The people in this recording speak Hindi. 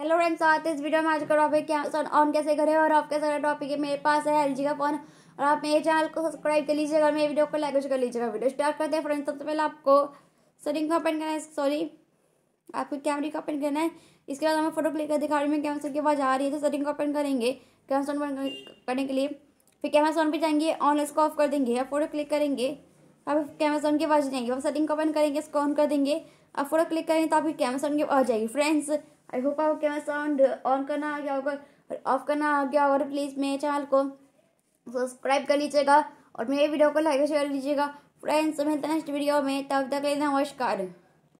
हेलो फ्रेंड्स हैं इस वीडियो में आज का टॉपिक क्या ऑन कैसे करें और आपके सारा टॉपिक है मेरे पास है एल का फोन और आप मेरे चैनल को सब्सक्राइब कर लीजिएगा और मेरे वीडियो को लाइक कर लीजिएगा वीडियो स्टार्ट करते हैं फ्रेंड्स सबसे पहले आपको सेटिंग का ओपन करना है सॉरी आपको कैमरे का ओपन करना है इसके बाद हमें फोटो क्लिक कर दिखा रही हूँ कैमरा की आवाज़ आ रही है तो सेटिंग का ओपन करेंगे कैमरा ओपन करने के लिए फिर कैमरा सोन पर जाएंगे ऑन इसको ऑफ कर देंगे या फोटो क्लिक करेंगे आप कैमरा सोन की आवाज़ जाएंगे अब सेटिंग का ओपन करेंगे इसको ऑन कर देंगे आप फोटो क्लिक करेंगे तो आपकी कैमरा सोन की आवाज़ जाएगी फ्रेंड्स आई होप आपको कैमरा साउंड ऑन करना आ गया होगा और ऑफ करना आ गया और प्लीज़ मेरे चैनल को सब्सक्राइब कर लीजिएगा और मेरे वीडियो को लाइक शेयर लीजिएगा फ्रेंड्स तो मिलते हैं नेक्स्ट वीडियो में तब तक लेना नमस्कार